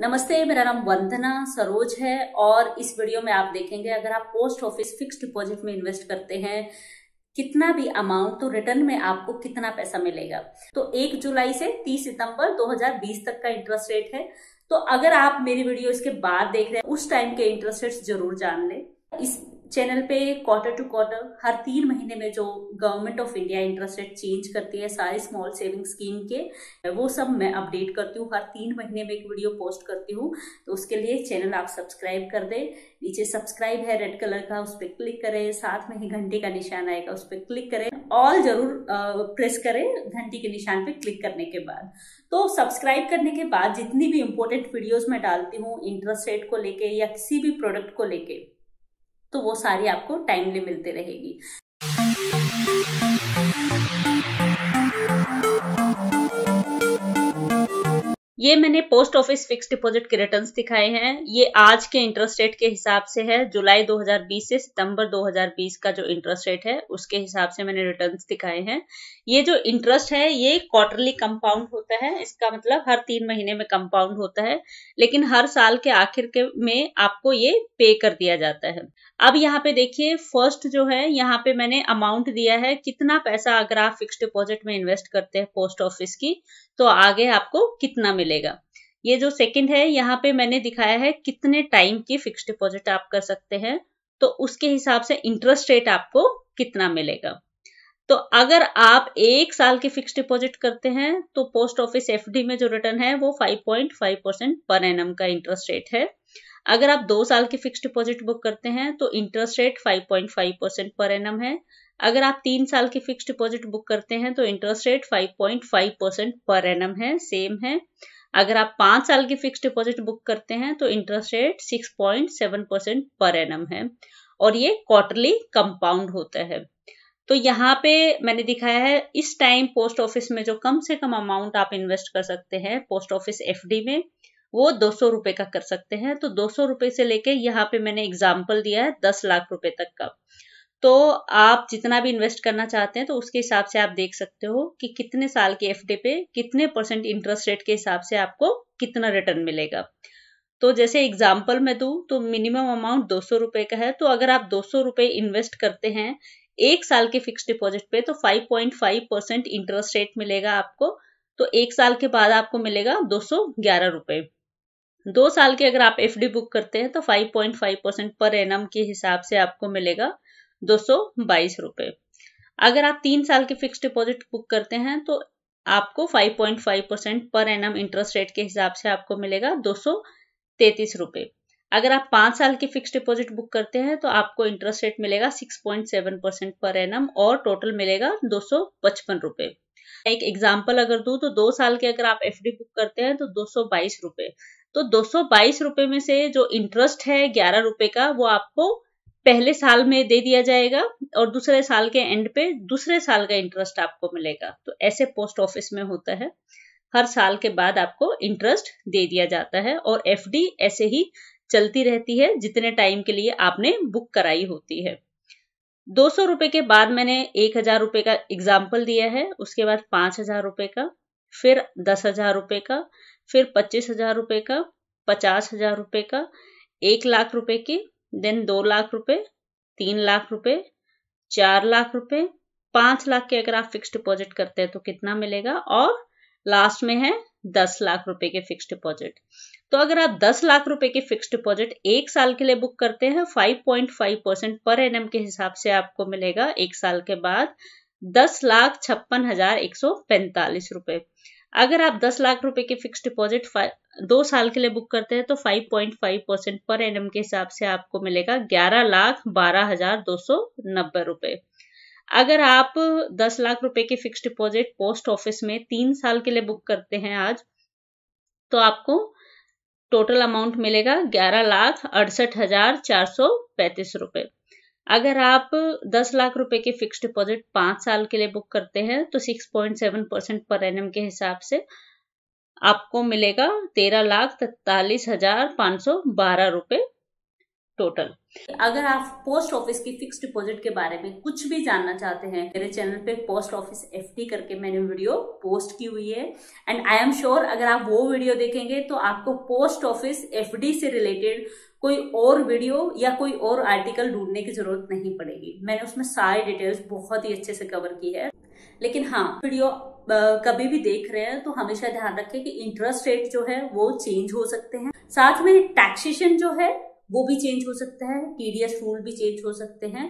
नमस्ते मेरा नाम वंदना सरोज है और इस वीडियो में आप देखेंगे अगर आप पोस्ट ऑफिस फिक्स डिपॉजिट में इन्वेस्ट करते हैं कितना भी अमाउंट तो रिटर्न में आपको कितना पैसा मिलेगा तो एक जुलाई से तीस सितंबर 2020 तक का इंटरेस्ट रेट है तो अगर आप मेरी वीडियो इसके बाद देख रहे हैं उस टाइम के इंटरेस्ट रेट जरूर जान ले इस चैनल पे क्वार्टर टू क्वार्टर हर तीन महीने में जो government of India interest rate change करती है सारे स्मॉल सेविंग स्कीम के वो सब मैं अपडेट करती हूँ हर तीन महीने में एक वीडियो पोस्ट करती हूँ तो उसके लिए चैनल आप सब्सक्राइब कर दें नीचे सब्सक्राइब है रेड कलर का उस पर क्लिक करें साथ में ही घंटे का निशान आएगा उस पर क्लिक करें ऑल जरूर प्रेस करें घंटी के निशान पर क्लिक करने के बाद तो सब्सक्राइब करने के बाद जितनी भी इंपॉर्टेंट वीडियोज मैं डालती हूँ इंटरेस्ट रेट को लेके या किसी भी प्रोडक्ट को लेके तो वो सारी आपको टाइमली मिलती रहेगी ये मैंने पोस्ट ऑफिस फिक्स डिपॉजिट के रिटर्न्स दिखाए हैं ये आज के इंटरेस्ट रेट के हिसाब से है जुलाई 2020 से सितंबर 2020 का जो इंटरेस्ट रेट है उसके हिसाब से मैंने रिटर्न्स दिखाए हैं ये जो इंटरेस्ट है ये क्वार्टरली कंपाउंड होता है इसका मतलब हर तीन महीने में कंपाउंड होता है लेकिन हर साल के आखिर के में आपको ये पे कर दिया जाता है अब यहाँ पे देखिए फर्स्ट जो है यहाँ पे मैंने अमाउंट दिया है कितना पैसा अगर आप फिक्स डिपॉजिट में इन्वेस्ट करते हैं पोस्ट ऑफिस की तो आगे आपको कितना मिले मिलेगा ये जो सेकंड है यहाँ पे मैंने दिखाया है कितने टाइम की फिक्स डिपॉजिट आप कर सकते हैं तो उसके हिसाब से इंटरेस्ट रेट आपको कितना मिलेगा तो अगर आप एक साल की फिक्स डिपॉजिट करते हैं तो पोस्ट ऑफिस एफडी में जो रिटर्न है वो 5.5 परसेंट पर एनम का इंटरेस्ट रेट है अगर आप दो साल की फिक्स डिपॉजिट बुक करते हैं तो interest rate 5.5 percent per annum है अगर आप तीन साल की फिक्स डिपॉजिट बुक करते हैं तो interest rate 5.5 percent per annum है सेम है अगर आप पांच साल की फिक्स डिपॉजिट बुक करते हैं तो interest rate six point seven percent per annum है और ये क्वार्टरली कंपाउंड होता है तो यहाँ पे मैंने दिखाया है इस टाइम पोस्ट ऑफिस में जो कम से कम अमाउंट आप इन्वेस्ट कर सकते हैं पोस्ट ऑफिस एफ में वो दो सौ रुपए का कर सकते हैं तो दो सौ रुपए से लेके यहाँ पे मैंने एग्जाम्पल दिया है दस लाख रुपए तक का तो आप जितना भी इन्वेस्ट करना चाहते हैं तो उसके हिसाब से आप देख सकते हो कि कितने साल के एफ पे कितने परसेंट इंटरेस्ट रेट के हिसाब से आपको कितना रिटर्न मिलेगा तो जैसे एग्जाम्पल मैं दू तो मिनिमम अमाउंट दो सौ रुपए का है तो अगर आप दो सौ रुपए इन्वेस्ट करते हैं एक साल के फिक्स डिपॉजिट पे तो 5.5 परसेंट इंटरेस्ट रेट मिलेगा आपको तो एक साल के बाद आपको मिलेगा दो सौ ग्यारह रुपए दो साल के अगर आप एफडी बुक करते हैं तो 5.5 परसेंट पर एनम के हिसाब से आपको मिलेगा दो सौ बाईस अगर आप तीन साल के फिक्स डिपॉजिट बुक करते हैं तो आपको 5.5 percent per an interest rate के हिसाब से आपको मिलेगा दो सौ अगर आप पांच साल की फिक्स डिपॉजिट बुक करते हैं तो आपको इंटरेस्ट रेट मिलेगा 6.7 परसेंट पर एन और टोटल मिलेगा दो सौ पचपन एक एग्जाम्पल अगर दू तो दो साल के अगर आप एफ बुक करते हैं तो दो सौ बाईस तो दो सौ बाईस में से जो इंटरेस्ट है ग्यारह का वो आपको पहले साल में दे दिया जाएगा और दूसरे साल के एंड पे दूसरे साल का इंटरेस्ट आपको मिलेगा तो ऐसे पोस्ट ऑफिस में होता है हर साल के बाद आपको इंटरेस्ट दे दिया जाता है और एफ ऐसे ही चलती रहती है जितने टाइम के लिए आपने बुक कराई होती है दो सौ रुपए के बाद मैंने एक हजार रुपए का एग्जाम्पल दिया है उसके बाद पांच हजार का फिर दस हजार का फिर पच्चीस हजार का पचास हजार का एक लाख रुपए की देन दो लाख रुपए तीन लाख रुपए चार लाख रुपए पांच लाख के अगर आप फिक्स डिपॉजिट करते हैं तो कितना मिलेगा और लास्ट में है दस लाख रुपए के फिक्स डिपॉजिट तो अगर आप दस लाख रुपए के फिक्स डिपॉजिट एक साल के लिए बुक करते हैं five point five percent per annum के हिसाब से आपको मिलेगा एक साल के बाद दस लाख छप्पन हजार एक सौ पैंतालीस रुपए अगर आप दस लाख रुपए के फिक्स डिपॉजिट दो साल के लिए बुक करते हैं तो 5.5 परसेंट पर एन के हिसाब से आपको मिलेगा ग्यारह लाख बारह हजार दो सौ नब्बे रुपए अगर आप दस लाख रुपए की फिक्स डिपॉजिट पोस्ट ऑफिस में तीन साल के लिए बुक करते हैं आज तो आपको टोटल अमाउंट मिलेगा ग्यारह लाख अड़सठ हजार चार सौ पैंतीस रुपए अगर आप दस लाख रुपए के फिक्स डिपॉजिट पांच साल के लिए बुक करते हैं तो six point seven percent per annum के हिसाब से आपको मिलेगा तेरह लाख तैतालीस हजार पाँच सौ बारह रुपये टोटल अगर आप पोस्ट ऑफिस की फिक्स डिपॉजिट के बारे में कुछ भी जानना चाहते हैं मेरे चैनल पे पोस्ट ऑफिस एफ करके मैंने वीडियो पोस्ट की हुई है एंड आई एम श्योर अगर आप वो वीडियो देखेंगे तो आपको पोस्ट ऑफिस एफ से रिलेटेड कोई और वीडियो या कोई और आर्टिकल ढूंढने की जरूरत नहीं पड़ेगी मैंने उसमें सारी डिटेल्स बहुत ही अच्छे से कवर की है लेकिन हाँ वीडियो कभी भी देख रहे हैं तो हमेशा ध्यान रखें कि इंटरेस्ट रेट जो है वो चेंज हो सकते हैं साथ में टैक्सेशन जो है वो भी चेंज हो सकता है टीडीएस रूल भी चेंज हो सकते हैं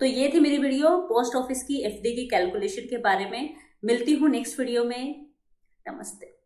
तो ये थी मेरी वीडियो पोस्ट ऑफिस की एफडी की कैलकुलेशन के बारे में मिलती हूँ नेक्स्ट वीडियो में नमस्ते